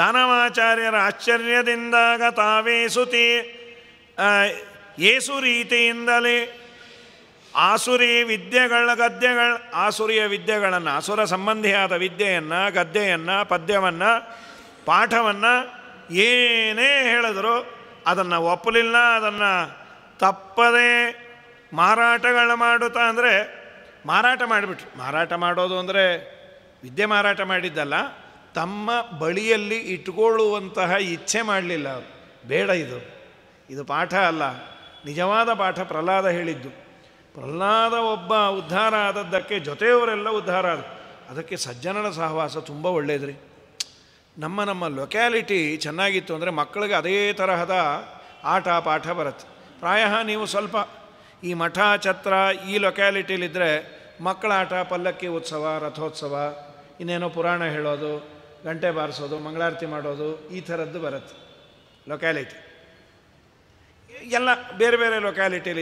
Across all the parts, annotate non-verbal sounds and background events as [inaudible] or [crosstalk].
ದಾನವಾಚಾರ್ಯರ ಆಶ್ಚರ್ಯದಿಂದಾಗ ತಾವೇ ಸುತಿ ಏಸು ರೀತಿಯಿಂದಲೇ ಆಸುರಿ ವಿದ್ಯೆಗಳ ಗದ್ಯಗಳ ಆಸುರಿಯ ವಿದ್ಯೆಗಳನ್ನು ಆಸುರ ಸಂಬಂಧಿಯಾದ ವಿದ್ಯೆಯನ್ನು ಗದ್ಯೆಯನ್ನು ಪದ್ಯವನ್ನು ಪಾಠವನ್ನು ಏನೇ ಹೇಳಿದರೂ ಅದನ್ನು ಒಪ್ಪಲಿಲ್ಲ ಅದನ್ನು ತಪ್ಪದೇ ಮಾರಾಟಗಳ ಮಾಡುತ್ತಾ ಅಂದರೆ ಮಾರಾಟ ಮಾಡಿಬಿಟ್ರು ಮಾರಾಟ ಮಾಡೋದು ಅಂದರೆ ವಿದ್ಯೆ ಮಾರಾಟ ಮಾಡಿದ್ದಲ್ಲ ತಮ್ಮ ಬಳಿಯಲ್ಲಿ ಇಟ್ಕೊಳ್ಳುವಂತಹ ಇಚ್ಛೆ ಮಾಡಲಿಲ್ಲ ಬೇಡ ಇದು ಇದು ಪಾಠ ಅಲ್ಲ ನಿಜವಾದ ಪಾಠ ಪ್ರಹ್ಲಾದ ಹೇಳಿದ್ದು ಪ್ರಹ್ಲಾದ ಒಬ್ಬ ಉದ್ಧಾರ ಆದದ್ದಕ್ಕೆ ಜೊತೆಯವರೆಲ್ಲ ಉದ್ಧಾರ ಆದ ಅದಕ್ಕೆ ಸಜ್ಜನರ ಸಹವಾಸ ತುಂಬ ಒಳ್ಳೆಯದ್ರಿ ನಮ್ಮ ನಮ್ಮ ಲೊಕ್ಯಾಲಿಟಿ ಚೆನ್ನಾಗಿತ್ತು ಅಂದರೆ ಮಕ್ಕಳಿಗೆ ಅದೇ ತರಹದ ಆಟ ಪಾಠ ಬರುತ್ತೆ ಪ್ರಾಯ ನೀವು ಸ್ವಲ್ಪ ಈ ಮಠ ಛತ್ರ ಈ ಲೊಕ್ಯಾಲಿಟಿಲಿದ್ದರೆ ಮಕ್ಕಳ ಆಟ ಪಲ್ಲಕ್ಕಿ ಉತ್ಸವ ರಥೋತ್ಸವ ಇನ್ನೇನೋ ಪುರಾಣ ಹೇಳೋದು ಗಂಟೆ ಬಾರಿಸೋದು ಮಂಗಳಾರತಿ ಮಾಡೋದು ಈ ಥರದ್ದು ಬರುತ್ತೆ ಲೊಕ್ಯಾಲಿಟಿ ಎಲ್ಲ ಬೇರೆ ಬೇರೆ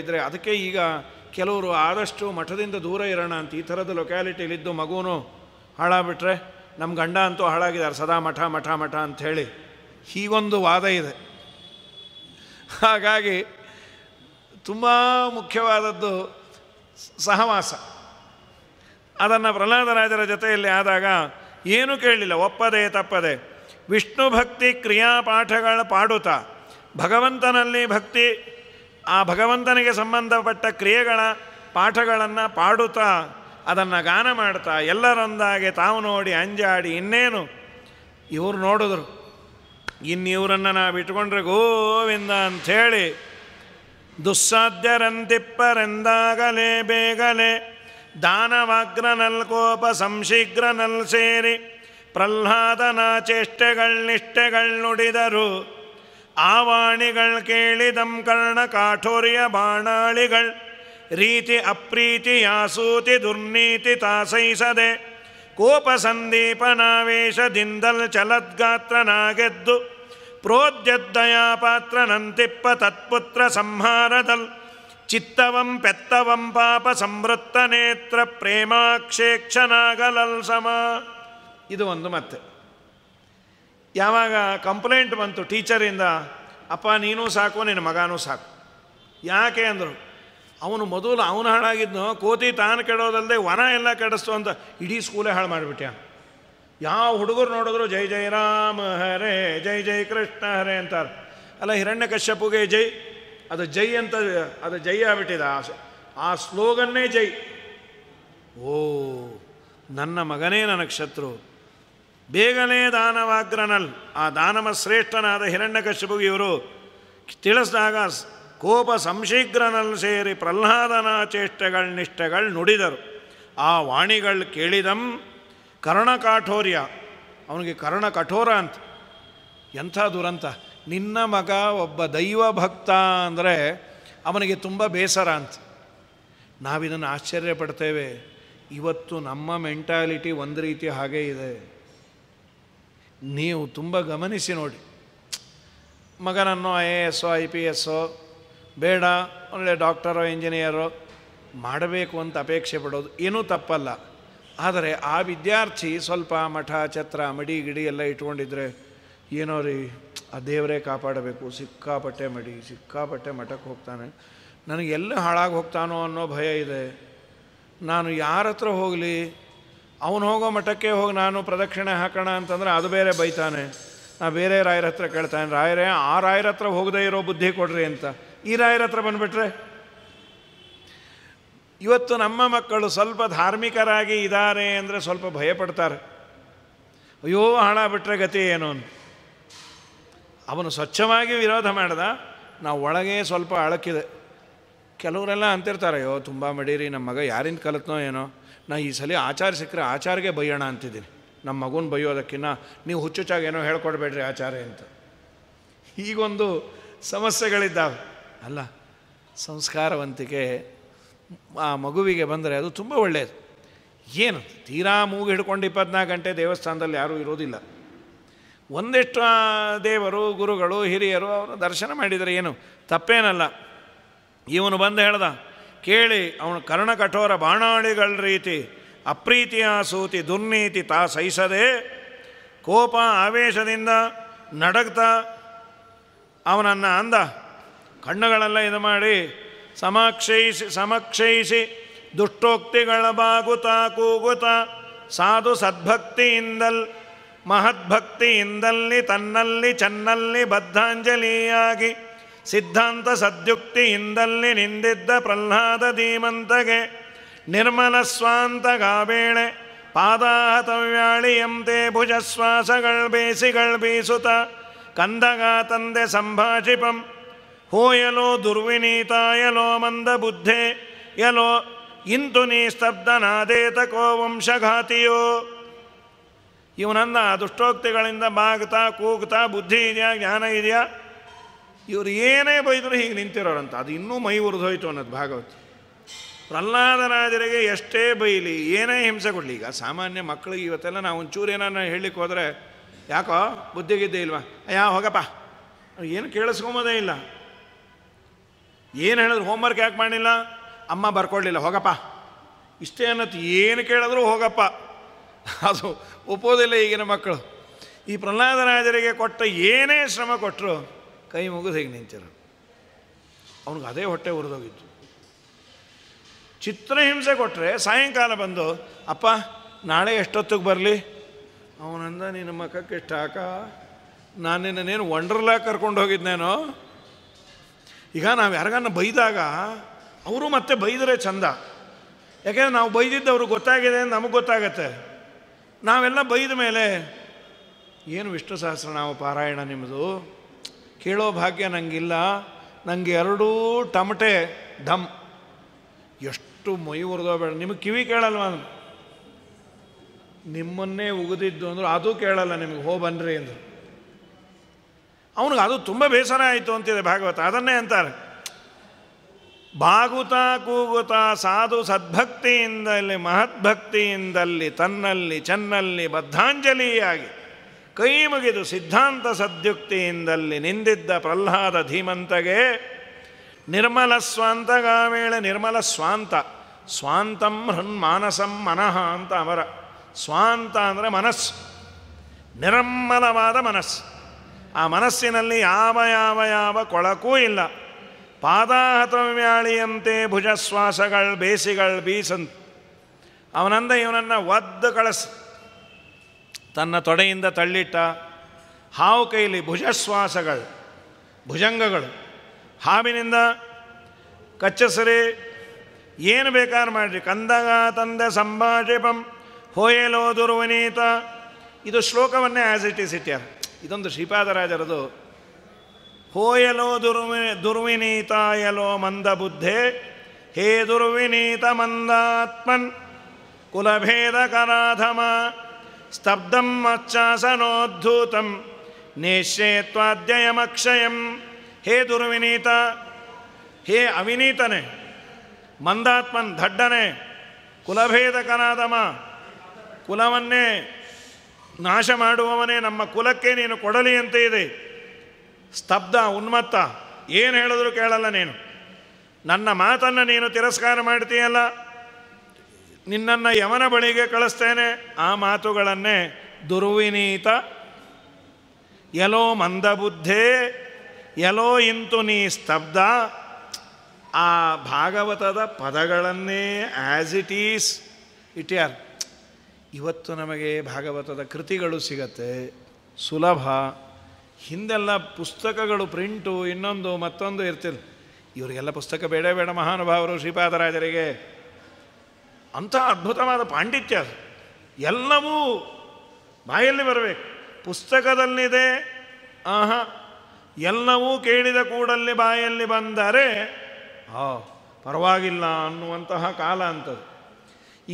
ಇದ್ದರೆ ಅದಕ್ಕೆ ಈಗ ಕೆಲವರು ಆದಷ್ಟು ಮಠದಿಂದ ದೂರ ಇರೋಣ ಅಂತ ಈ ಥರದ ಇದ್ದು ಮಗುನೂ ಹಾಳಾಗ್ಬಿಟ್ರೆ ನಮ್ಮ ಗಂಡ ಅಂತೂ ಹಾಳಾಗಿದ್ದಾರೆ ಸದಾ ಮಠ ಮಠ ಮಠ ಅಂಥೇಳಿ ಹೀಗೊಂದು ವಾದ ಇದೆ ಹಾಗಾಗಿ ತುಂಬ ಮುಖ್ಯವಾದದ್ದು ಸಹವಾಸ ಅದನ್ನು ಪ್ರಹ್ಲಾದರಾಜರ ಜೊತೆಯಲ್ಲಿ ಆದಾಗ ಏನೂ ಕೇಳಲಿಲ್ಲ ಒಪ್ಪದೆ ತಪ್ಪದೆ ವಿಷ್ಣು ಭಕ್ತಿ ಕ್ರಿಯಾಪಾಠಗಳ ಪಾಡುತ್ತಾ ಭಗವಂತನಲ್ಲಿ ಭಕ್ತಿ ಆ ಭಗವಂತನಿಗೆ ಸಂಬಂಧಪಟ್ಟ ಕ್ರಿಯೆಗಳ ಪಾಠಗಳನ್ನು ಪಾಡುತ್ತಾ ಅದನ್ನು ಗಾನ ಮಾಡ್ತಾ ಎಲ್ಲರೊಂದಾಗೆ ತಾವು ನೋಡಿ ಅಂಜಾಡಿ ಇನ್ನೇನು ಇವರು ನೋಡಿದ್ರು ಇನ್ನಿವರನ್ನು ನಾವು ಇಟ್ಕೊಂಡ್ರೆ ಗೋವಿಂದ ಅಂಥೇಳಿ ದುಸ್ಸಾಧ್ಯರಂತಿಪ್ಪರೆಂದಾಗಲೇ ಬೇಗಲೇ ಸಂಶೀಘ್ರ ಸಂಶೀಘ್ರನಲ್ ಸೇರಿ ಪ್ರಹ್ಲಾದನ ವಾಣಿಗಳ್ ಆವಾಣಿಗಳ್ ಕೇಳಿದಂ ಕರ್ಣ ಕಾಠೋರಿಯ ಬಾಣಾಳಿಗಳ್ ರೀತಿ ಅಪ್ರೀತಿ ಯಾಸೂತಿ ದುರ್ನೀತಿ ತಾಸೈಸದೆ ಕೋಪ ಸಂದೀಪನಾವೇಶದಿಂದಲ್ ಚಲದ್ಗಾತ್ರನಾಗೆದ್ದು ನಂತಿಪ್ಪ ತತ್ಪುತ್ರ ಸಂಹಾರದಲ್ ಚಿತ್ತವಂ ಪೆತ್ತವಂ ಪಾಪ ಸಂವೃತ್ತ ನೇತ್ರ ಪ್ರೇಮಾಕ್ಷೇಕ್ಷನಾಗಲಲ್ಸಮ ಸಮ ಇದು ಒಂದು ಮತ್ತೆ ಯಾವಾಗ ಕಂಪ್ಲೇಂಟ್ ಬಂತು ಟೀಚರಿಂದ ಅಪ್ಪ ನೀನೂ ಸಾಕು ನಿನ್ನ ಮಗನೂ ಸಾಕು ಯಾಕೆ ಅಂದರು ಅವನು ಮೊದಲು ಅವನು ಹಾಳಾಗಿದ್ನು ಕೋತಿ ತಾನು ಕೆಡೋದಲ್ಲದೆ ವನ ಎಲ್ಲ ಕೆಡಿಸ್ತು ಅಂತ ಇಡೀ ಸ್ಕೂಲೇ ಹಾಳು ಮಾಡಿಬಿಟ್ಯ ಯಾವ ಹುಡುಗರು ನೋಡಿದ್ರು ಜೈ ಜೈ ರಾಮ ಹರೇ ಜೈ ಜೈ ಕೃಷ್ಣ ಹರೇ ಅಂತಾರೆ ಅಲ್ಲ ಹಿರಣ್ಯ ಜೈ ಅದು ಜೈ ಅಂತ ಅದು ಜೈ ಆಗ್ಬಿಟ್ಟಿದೆ ಆ ಆ ಸ್ಲೋಗನ್ನೇ ಜೈ ಓ ನನ್ನ ಮಗನೇ ನನಗೆ ಶತ್ರು ಬೇಗನೆ ದಾನವಾಗ್ರನಲ್ ಆ ದಾನವ ಶ್ರೇಷ್ಠನಾದ ಹಿರಣ್ಯಕಶ್ಯಪು ಇವರು ತಿಳಿಸಿದಾಗ ಕೋಪ ಸಂಶೀಘ್ರನಲ್ಲಿ ಸೇರಿ ಪ್ರಹ್ಲಾದನ ಚೇಷ್ಟೆಗಳ ನಿಷ್ಠೆಗಳು ನುಡಿದರು ಆ ವಾಣಿಗಳು ಕೇಳಿದಂ ಕರ್ಣಕಾಠೋರ್ಯ ಅವನಿಗೆ ಕರ್ಣ ಕಠೋರ ಅಂತ ಎಂಥ ದುರಂತ ನಿನ್ನ ಮಗ ಒಬ್ಬ ದೈವ ಭಕ್ತ ಅಂದರೆ ಅವನಿಗೆ ತುಂಬ ಬೇಸರ ಅಂತ ನಾವಿದನ್ನು ಆಶ್ಚರ್ಯ ಪಡ್ತೇವೆ ಇವತ್ತು ನಮ್ಮ ಮೆಂಟಾಲಿಟಿ ಒಂದು ರೀತಿ ಹಾಗೇ ಇದೆ ನೀವು ತುಂಬ ಗಮನಿಸಿ ನೋಡಿ ಮಗನನ್ನು ಐ ಎ ಎಸ್ಸೋ ಐ ಪಿ ಎಸ್ಸೋ ಬೇಡ ಒಳ್ಳೆ ಡಾಕ್ಟರೋ ಇಂಜಿನಿಯರೋ ಮಾಡಬೇಕು ಅಂತ ಅಪೇಕ್ಷೆ ಪಡೋದು ಏನೂ ತಪ್ಪಲ್ಲ ಆದರೆ ಆ ವಿದ್ಯಾರ್ಥಿ ಸ್ವಲ್ಪ ಮಠ ಛತ್ರ ಮಡಿ ಗಿಡಿ ಎಲ್ಲ ಇಟ್ಕೊಂಡಿದ್ರೆ ಏನೋ ರೀ ಆ ದೇವರೇ ಕಾಪಾಡಬೇಕು ಸಿಕ್ಕಾಪಟ್ಟೆ ಮಡಿ ಸಿಕ್ಕಾಪಟ್ಟೆ ಮಠಕ್ಕೆ ಹೋಗ್ತಾನೆ ನನಗೆ ಎಲ್ಲಿ ಹಾಳಾಗಿ ಹೋಗ್ತಾನೋ ಅನ್ನೋ ಭಯ ಇದೆ ನಾನು ಯಾರ ಹತ್ರ ಹೋಗಲಿ ಅವನು ಹೋಗೋ ಮಠಕ್ಕೆ ಹೋಗಿ ನಾನು ಪ್ರದಕ್ಷಿಣೆ ಹಾಕೋಣ ಅಂತಂದರೆ ಅದು ಬೇರೆ ಬೈತಾನೆ ನಾ ಬೇರೆ ರಾಯರ ಹತ್ರ ಕೇಳ್ತಾನೆ ರಾಯರೇ ಆ ರಾಯರ ಹತ್ರ ಹೋಗದೇ ಇರೋ ಬುದ್ಧಿ ಕೊಡ್ರಿ ಅಂತ ಈ ರಾಯರ ಹತ್ರ ಬಂದುಬಿಟ್ರೆ ಇವತ್ತು ನಮ್ಮ ಮಕ್ಕಳು ಸ್ವಲ್ಪ ಧಾರ್ಮಿಕರಾಗಿ ಇದ್ದಾರೆ ಅಂದರೆ ಸ್ವಲ್ಪ ಭಯಪಡ್ತಾರೆ ಅಯ್ಯೋ ಹಣ ಬಿಟ್ಟರೆ ಗತಿ ಏನು ಅಂತ ಅವನು ಸ್ವಚ್ಛವಾಗಿ ವಿರೋಧ ಮಾಡ್ದ ನಾವು ಒಳಗೆ ಸ್ವಲ್ಪ ಅಳಕಿದೆ ಕೆಲವರೆಲ್ಲ ಅಂತಿರ್ತಾರೆ ಅಯ್ಯೋ ತುಂಬ ಮಡೀರಿ ನಮ್ಮ ಮಗ ಯಾರಿಂದ ಕಲತ್ನೋ ಏನೋ ನಾ ಈ ಸಲ ಆಚಾರ ಸಿಕ್ಕರೆ ಆಚಾರಿಗೆ ಬೈಯೋಣ ಅಂತಿದ್ದೀನಿ ನಮ್ಮ ಮಗುನ ಬೈಯೋದಕ್ಕಿನ್ನ ನೀವು ಹುಚ್ಚುಚ್ಚಾಗಿ ಏನೋ ಹೇಳ್ಕೊಡ್ಬೇಡ್ರಿ ಆಚಾರ ಅಂತ ಈಗೊಂದು ಸಮಸ್ಯೆಗಳಿದ್ದಾವೆ ಅಲ್ಲ ಸಂಸ್ಕಾರವಂತಿಕೆ ಆ ಮಗುವಿಗೆ ಬಂದರೆ ಅದು ತುಂಬ ಒಳ್ಳೆಯದು ಏನು ತೀರಾ ಮೂಗು ಹಿಡ್ಕೊಂಡು ಇಪ್ಪತ್ನಾಲ್ಕು ಗಂಟೆ ದೇವಸ್ಥಾನದಲ್ಲಿ ಯಾರೂ ಇರೋದಿಲ್ಲ ಒಂದಿಷ್ಟು ದೇವರು ಗುರುಗಳು ಹಿರಿಯರು ಅವರು ದರ್ಶನ ಮಾಡಿದರೆ ಏನು ತಪ್ಪೇನಲ್ಲ ಇವನು ಬಂದು ಹೇಳ್ದ ಕೇಳಿ ಅವನು ಕರ್ಣ ಕಠೋರ ಬಾಣಾಳಿಗಳ ರೀತಿ ಅಪ್ರೀತಿಯ ಸೂತಿ ದುರ್ನೀತಿ ತಾ ಸಹಿಸದೆ ಕೋಪ ಆವೇಶದಿಂದ ನಡಗ್ತಾ ಅವನನ್ನು ಅಂದ ಕಣ್ಣುಗಳೆಲ್ಲ ಇದು ಮಾಡಿ ಸಮಕ್ಷಯಿಸಿ ಸಮಕ್ಷಯಿಸಿ ದುಷ್ಟೋಕ್ತಿಗಳ ಬಾಗುತಾ ಕೂಗುತ ಸಾಧು ಸದ್ಭಕ್ತಿಯಿಂದಲ್ ಮಹದ್ಭಕ್ತಿಯಿಂದಲ್ಲಿ ತನ್ನಲ್ಲಿ ಚನ್ನಲ್ಲಿ ಬದ್ಧಾಂಜಲಿಯಾಗಿ ಸಿದ್ಧಾಂತ ಸದ್ಯುಕ್ತಿಯಿಂದಲ್ಲಿ ನಿಂದಿದ್ದ ಪ್ರಹ್ಲಾದ ಧೀಮಂತಗೆ ನಿರ್ಮಲ ಸ್ವಾಂತ ಗಾಬೇಳೆ ಪಾದಾಹತವ್ಯಾಳಿಯಂತೆ ಭುಜಶ್ವಾಸಗಳ್ ಬೇಸಿಗಳ್ ಬೀಸುತ ಕಂದಗ ತಂದೆ ಸಂಭಾಷಿಪಂ ಹೂಯಲೋ ದುರ್ವಿನೀತ ಯಲೋ ಮಂದ ಬುದ್ಧೇ ಯಲೋ ಇಂತು ನೀ ಸ್ತಬ್ಧನಾದೇತ ಕೋ ವಂಶಘಾತಿಯೋ ಇವನಂದ ದುಷ್ಟೋಕ್ತಿಗಳಿಂದ ಬಾಗ್ತಾ ಕೂಗ್ತಾ ಬುದ್ಧಿ ಇದೆಯಾ ಜ್ಞಾನ ಇದೆಯಾ ಇವರು ಏನೇ ಬೈದರೂ ಹೀಗೆ ನಿಂತಿರೋರಂತ ಅದು ಇನ್ನೂ ಮೈ ಹೋಯಿತು ಅನ್ನೋದು ಭಾಗವತ್ ಪ್ರಹ್ಲಾದರಾಜರಿಗೆ ಎಷ್ಟೇ ಬೈಲಿ ಏನೇ ಹಿಂಸೆ ಕೊಡಲಿ ಈಗ ಸಾಮಾನ್ಯ ಮಕ್ಕಳಿಗೆ ಇವತ್ತೆಲ್ಲ ನಾವು ಒಂಚೂರು ಏನಾರ ಹೇಳಲಿಕ್ಕೆ ಹೋದರೆ ಯಾಕೋ ಬುದ್ಧಿಗಿದ್ದೆ ಇಲ್ವಾ ಅಯ್ಯ ಹೋಗಪ್ಪ ಏನು ಕೇಳಿಸ್ಕೊಂಬೋದೇ ಇಲ್ಲ ಏನು ಹೇಳಿದ್ರು ಹೋಮ್ವರ್ಕ್ ಯಾಕೆ ಮಾಡಲಿಲ್ಲ ಅಮ್ಮ ಬರ್ಕೊಡ್ಲಿಲ್ಲ ಹೋಗಪ್ಪ ಇಷ್ಟೇ ಅನ್ನೋದು ಏನು ಕೇಳಿದ್ರು ಹೋಗಪ್ಪ [laughs] ಅದು ಒಪ್ಪೋದಿಲ್ಲ ಈಗಿನ ಮಕ್ಕಳು ಈ ಪ್ರಹ್ಲಾದರಾಜರಿಗೆ ಕೊಟ್ಟ ಏನೇ ಶ್ರಮ ಕೊಟ್ಟರು ಕೈ ಮುಗಿದು ಹೇಗೆ ನಿಂತರು ಅವನಿಗೆ ಅದೇ ಹೊಟ್ಟೆ ಉರಿದೋಗಿತ್ತು ಚಿತ್ರಹಿಂಸೆ ಕೊಟ್ಟರೆ ಸಾಯಂಕಾಲ ಬಂದು ಅಪ್ಪ ನಾಳೆ ಎಷ್ಟೊತ್ತಿಗೆ ಬರಲಿ ಅವನಂದ ನಿನ್ನ ಮಕ್ಕಕ್ಕೆ ಎಷ್ಟು ಹಾಕ ನಾನು ನಿನ್ನೇನು ವಂಡರ್ಲಾ ಕರ್ಕೊಂಡು ಹೋಗಿದ್ನೇನೋ ಈಗ ನಾವು ಯಾರಿಗನ್ನ ಬೈದಾಗ ಅವರು ಮತ್ತೆ ಬೈದರೆ ಚಂದ ಯಾಕೆಂದರೆ ನಾವು ಅವ್ರಿಗೆ ಗೊತ್ತಾಗಿದೆ ನಮಗೆ ಗೊತ್ತಾಗತ್ತೆ ನಾವೆಲ್ಲ ಬೈದ ಮೇಲೆ ಏನು ವಿಷ್ಣು ಸಹಸ್ರ ನಾವು ಪಾರಾಯಣ ನಿಮ್ಮದು ಕೇಳೋ ಭಾಗ್ಯ ನನಗಿಲ್ಲ ನನಗೆ ಎರಡೂ ಟಮಟೆ ಧಮ್ ಎಷ್ಟು ಮೈ ಬೇಡ ನಿಮಗೆ ಕಿವಿ ಕೇಳಲ್ವ ನಿಮ್ಮನ್ನೇ ಉಗಿದಿದ್ದು ಅಂದ್ರೆ ಅದು ಕೇಳಲ್ಲ ನಿಮಗೆ ಹೋ ಬನ್ನಿರಿ ಅಂದರು ಅವನಿಗೆ ಅದು ತುಂಬ ಬೇಸರ ಆಯಿತು ಅಂತಿದೆ ಭಾಗವತ ಅದನ್ನೇ ಅಂತಾರೆ ಬಾಗುತಾ ಕೂಗುತಾ ಸಾಧು ಸದ್ಭಕ್ತಿಯಿಂದಲಿ ಮಹದ್ಭಕ್ತಿಯಿಂದಲ್ಲಿ ತನ್ನಲ್ಲಿ ಚನ್ನಲ್ಲಿ ಬದ್ಧಾಂಜಲಿಯಾಗಿ ಕೈ ಮುಗಿದು ಸಿದ್ಧಾಂತ ಸದ್ಯುಕ್ತಿಯಿಂದಲ್ಲಿ ನಿಂದಿದ್ದ ಪ್ರಹ್ಲಾದ ಧೀಮಂತಗೆ ನಿರ್ಮಲ ಸ್ವಾಂತಗಾವೇಳೆ ನಿರ್ಮಲ ಸ್ವಾಂತ ಸ್ವಾಂತಂ ಹೃನ್ಮಾನಸಂ ಮನಃ ಅಂತ ಅಮರ ಸ್ವಾಂತ ಅಂದರೆ ಮನಸ್ಸು ನಿರ್ಮಲವಾದ ಮನಸ್ಸು ಆ ಮನಸ್ಸಿನಲ್ಲಿ ಯಾವ ಯಾವ ಯಾವ ಕೊಳಕೂ ಇಲ್ಲ ಪಾದಾಹತವ್ಯಾಳಿಯಂತೆ ಭುಜಶ್ವಾಸಗಳು ಬೇಸಿಗಳು ಬೀಸಂತ ಅವನಂದ ಇವನನ್ನು ಒದ್ದು ಕಳಿಸ್ ತನ್ನ ತೊಡೆಯಿಂದ ತಳ್ಳಿಟ್ಟ ಹಾವು ಕೈಲಿ ಭುಜಶ್ವಾಸಗಳು ಭುಜಂಗಗಳು ಹಾವಿನಿಂದ ಕಚ್ಚಸರಿ ಏನು ಬೇಕಾದ್ರೂ ಮಾಡ್ರಿ ಕಂದಗ ತಂದೆ ಸಂಭಾಷಿಪಂ ಹೋಯಲೋ ದುರ್ವನೀತ ಇದು ಶ್ಲೋಕವನ್ನೇ ಆ್ಯಸ್ ಇಟ್ ಈಸ್ ಇಟ್ಯಾರ್ ಇದೊಂದು ಶ್ರೀಪಾದರಾಜರದು ಹೋಯಲೋ ದುರ್ವಿ ದುರ್ವಿನೀತಾಯಲೋ ಮಂದಬುದ್ಧೆ ಹೇ ದುರ್ವಿನೀತ ಮಂದಾತ್ಮನ್ ಕುಲಭೇದ ಕರಾಧಮ ಸ್ತಬ್ಧಂ ಅಚ್ಚಾಸನೋದ್ಧೂತಂ ನೇಶ್ಯೇತ್ವಾದ್ಯಯಮಕ್ಷಯಂ ಹೇ ದುರ್ವಿನೀತ ಹೇ ಅವಿನೀತನೆ ಮಂದಾತ್ಮನ್ ಕುಲಭೇದ ಕುಲಭೇದಕನಾದಮ ಕುಲವನ್ನೇ ನಾಶ ಮಾಡುವವನೇ ನಮ್ಮ ಕುಲಕ್ಕೆ ನೀನು ಕೊಡಲಿ ಅಂತ ಇದೆ ಸ್ತಬ್ಧ ಉನ್ಮತ್ತ ಏನು ಹೇಳಿದ್ರು ಕೇಳಲ್ಲ ನೀನು ನನ್ನ ಮಾತನ್ನು ನೀನು ತಿರಸ್ಕಾರ ಮಾಡ್ತೀಯಲ್ಲ ನಿನ್ನನ್ನು ಯಮನ ಬಳಿಗೆ ಕಳಿಸ್ತೇನೆ ಆ ಮಾತುಗಳನ್ನೇ ದುರ್ವಿನೀತ ಎಲೋ ಮಂದಬುದ್ಧೇ ಎಲೋ ಇಂತು ನೀ ಸ್ತಬ್ಧ ಆ ಭಾಗವತದ ಪದಗಳನ್ನೇ ಆ್ಯಸ್ ಇಟ್ ಈಸ್ ಇಟ್ ಯಾರ್ ಇವತ್ತು ನಮಗೆ ಭಾಗವತದ ಕೃತಿಗಳು ಸಿಗತ್ತೆ ಸುಲಭ ಹಿಂದೆಲ್ಲ ಪುಸ್ತಕಗಳು ಪ್ರಿಂಟು ಇನ್ನೊಂದು ಮತ್ತೊಂದು ಇರ್ತಿಲ್ಲ ಇವರಿಗೆಲ್ಲ ಪುಸ್ತಕ ಬೇಡ ಬೇಡ ಮಹಾನುಭಾವರು ಶ್ರೀಪಾದರಾಜರಿಗೆ ಅಂಥ ಅದ್ಭುತವಾದ ಪಾಂಡಿತ್ಯ ಅದು ಎಲ್ಲವೂ ಬಾಯಲ್ಲಿ ಬರಬೇಕು ಪುಸ್ತಕದಲ್ಲಿದೆ ಆಹಾ ಎಲ್ಲವೂ ಕೇಳಿದ ಕೂಡಲ್ಲಿ ಬಾಯಲ್ಲಿ ಬಂದರೆ ಆ ಪರವಾಗಿಲ್ಲ ಅನ್ನುವಂತಹ ಕಾಲ ಅಂಥದ್ದು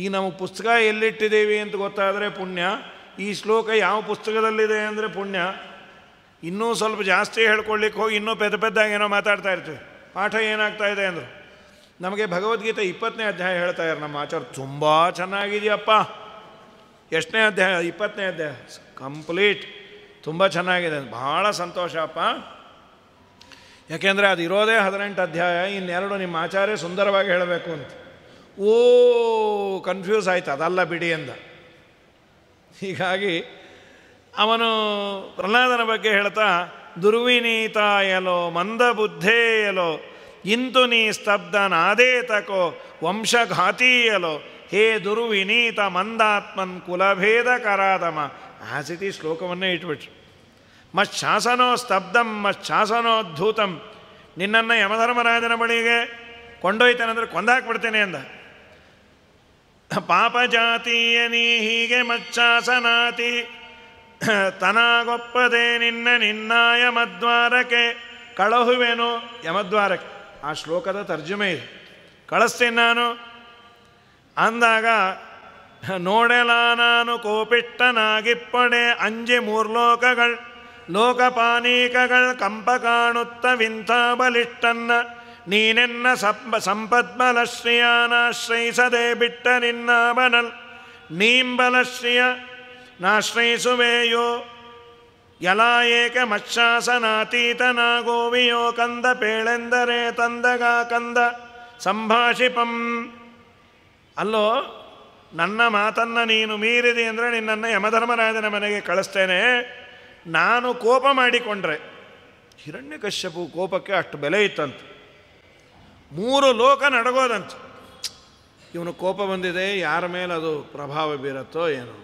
ಈಗ ನಾವು ಪುಸ್ತಕ ಎಲ್ಲಿಟ್ಟಿದ್ದೀವಿ ಅಂತ ಗೊತ್ತಾದರೆ ಪುಣ್ಯ ಈ ಶ್ಲೋಕ ಯಾವ ಪುಸ್ತಕದಲ್ಲಿದೆ ಅಂದರೆ ಪುಣ್ಯ ಇನ್ನೂ ಸ್ವಲ್ಪ ಜಾಸ್ತಿ ಹೇಳ್ಕೊಳ್ಲಿಕ್ಕೆ ಹೋಗಿ ಇನ್ನೂ ಪೆದ್ದ ಪೆದ್ದಾಗ ಏನೋ ಮಾತಾಡ್ತಾ ಇರ್ತೀವಿ ಪಾಠ ಏನಾಗ್ತಾ ಇದೆ ಅಂದರು ನಮಗೆ ಭಗವದ್ಗೀತೆ ಇಪ್ಪತ್ತನೇ ಅಧ್ಯಾಯ ಹೇಳ್ತಾ ಇದ್ದಾರೆ ನಮ್ಮ ಆಚಾರ ತುಂಬ ಚೆನ್ನಾಗಿದೆಯಪ್ಪ ಎಷ್ಟನೇ ಅಧ್ಯಾಯ ಇಪ್ಪತ್ತನೇ ಅಧ್ಯಾಯ ಕಂಪ್ಲೀಟ್ ತುಂಬ ಚೆನ್ನಾಗಿದೆ ಭಾಳ ಸಂತೋಷ ಅಪ್ಪ ಯಾಕೆಂದರೆ ಅದು ಇರೋದೇ ಹದಿನೆಂಟು ಅಧ್ಯಾಯ ಇನ್ನೆರಡು ನಿಮ್ಮ ಆಚಾರ್ಯ ಸುಂದರವಾಗಿ ಹೇಳಬೇಕು ಅಂತ ಓ ಕನ್ಫ್ಯೂಸ್ ಆಯ್ತು ಅದಲ್ಲ ಬಿಡಿ ಅಂದ ಹೀಗಾಗಿ ಅವನು ಪ್ರಹ್ಲಾದನ ಬಗ್ಗೆ ಹೇಳ್ತಾ ದುರ್ವಿನೀತಾಯಲೋ ಮಂದಬುದ್ಧೇಯಲೋ ಇಂತು ನೀ ಸ್ತಬ್ಧನಾದೇತಕೋ ವಂಶಘಾತೀಯಲೋ ಹೇ ದುರ್ವಿನೀತ ಮಂದಾತ್ಮನ್ ಕುಲಭೇದ ಕರಾದಮ ಆ ಸ್ಥಿತಿ ಶ್ಲೋಕವನ್ನೇ ಇಟ್ಬಿಟ್ರು ಶಾಸನೋ ಸ್ತಬ್ಧಂ ಮಶ್ಶಾಸನೋದ್ಧೂತಂ ನಿನ್ನನ್ನು ಯಮಧರ್ಮರಾಜನ ಬಳಿಗೆ ಕೊಂಡೊಯ್ತಾನಂದ್ರೆ ಕೊಂದಾಕ್ಬಿಡ್ತೇನೆ ಅಂದ ಪಾಪ ಜಾತೀಯ ನೀ ಹೀಗೆ ಮಚ್ಚಾಸನಾತಿ [coughs] ತನಾಗೊಪ್ಪದೆ ನಿನ್ನ ಯಮದ್ವಾರಕೆ ಯಮದ್ವಾರಕ್ಕೆ ಕಳಹುವೆನು ಯಮದ್ವಾರಕ್ಕೆ ಆ ಶ್ಲೋಕದ ತರ್ಜುಮೆ ಇದೆ ಕಳಿಸ್ತೀನಿ ನಾನು ಅಂದಾಗ [coughs] ನೋಡೆಲ ನಾನು ಕೋಪಿಟ್ಟನಾಗಿಪ್ಪಡೆ ಅಂಜಿ ಮೂರ್ಲೋಕಗಳ್ ಲೋಕಪಾನೀಕಗಳ್ ಕಂಪ ಕಾಣುತ್ತ ವಿಂಥ ಬಲಿಷ್ಠನ್ನ ನೀನೆನ್ನ ಸಪ್ಪ ಸಂಪದ್ಬಲಶ್ರೀಯಾನಾಶ್ರಯಿಸದೆ ಬಿಟ್ಟ ನಿನ್ನ ಬನಲ್ ನೀಂಬಲಶ್ರೀಯ ನಾಶ್ರಯಿಸುವೆಯೋ ಯಲಾ ಏಕ ಗೋವಿಯೋ ಕಂದ ಪೇಳೆಂದರೆ ತಂದಗ ಕಂದ ಸಂಭಾಷಿಪಂ ಅಲ್ಲೋ ನನ್ನ ಮಾತನ್ನು ನೀನು ಮೀರಿದಿ ಅಂದರೆ ನಿನ್ನನ್ನು ಯಮಧರ್ಮರಾಜನ ಮನೆಗೆ ಕಳಿಸ್ತೇನೆ ನಾನು ಕೋಪ ಮಾಡಿಕೊಂಡ್ರೆ ಹಿರಣ್ಯಕಶ್ಯಪು ಕೋಪಕ್ಕೆ ಅಷ್ಟು ಬೆಲೆ ಇತ್ತಂತೆ ಮೂರು ಲೋಕ ನಡಗೋದಂತ ಇವನು ಕೋಪ ಬಂದಿದೆ ಯಾರ ಮೇಲೆ ಅದು ಪ್ರಭಾವ ಬೀರತ್ತೋ ಏನೋ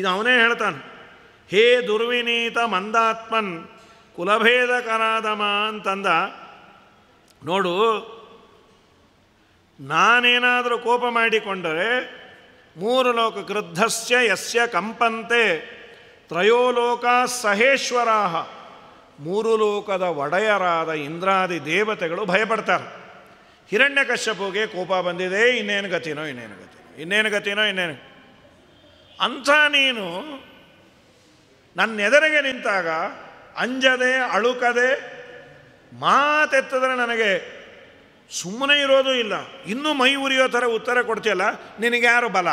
ಇದು ಅವನೇ ಹೇಳ್ತಾನೆ ಹೇ ದುರ್ವಿನೀತ ಮಂದಾತ್ಮನ್ ಕುಲಭೇದಕರಾದಮ ಅಂತಂದ ನೋಡು ನಾನೇನಾದರೂ ಕೋಪ ಮಾಡಿಕೊಂಡರೆ ಮೂರು ಲೋಕ ಗೃದ್ಧಸ್ಯ ಯಸ್ಯ ಕಂಪಂತೆ ತ್ರಯೋಲೋಕ ಸಹೇಶ್ವರಾಹ ಮೂರು ಲೋಕದ ಒಡೆಯರಾದ ಇಂದ್ರಾದಿ ದೇವತೆಗಳು ಭಯಪಡ್ತಾರೆ ಹಿರಣ್ಯಕಶ್ಯಪುಗೆ ಕೋಪ ಬಂದಿದೆ ಇನ್ನೇನು ಗತಿನೋ ಇನ್ನೇನು ಗತಿನೋ ಇನ್ನೇನು ಗತಿನೋ ಇನ್ನೇನು ಅಂಥ ನೀನು ನನ್ನ ನಿಂತಾಗ ಅಂಜದೆ ಅಳುಕದೆ ಮಾತೆತ್ತಿದ್ರೆ ನನಗೆ ಸುಮ್ಮನೆ ಇರೋದು ಇಲ್ಲ ಇನ್ನೂ ಮೈ ಉರಿಯೋ ಥರ ಉತ್ತರ ಕೊಡ್ತೀಯಲ್ಲ ನಿನಗ್ಯಾರು ಬಲ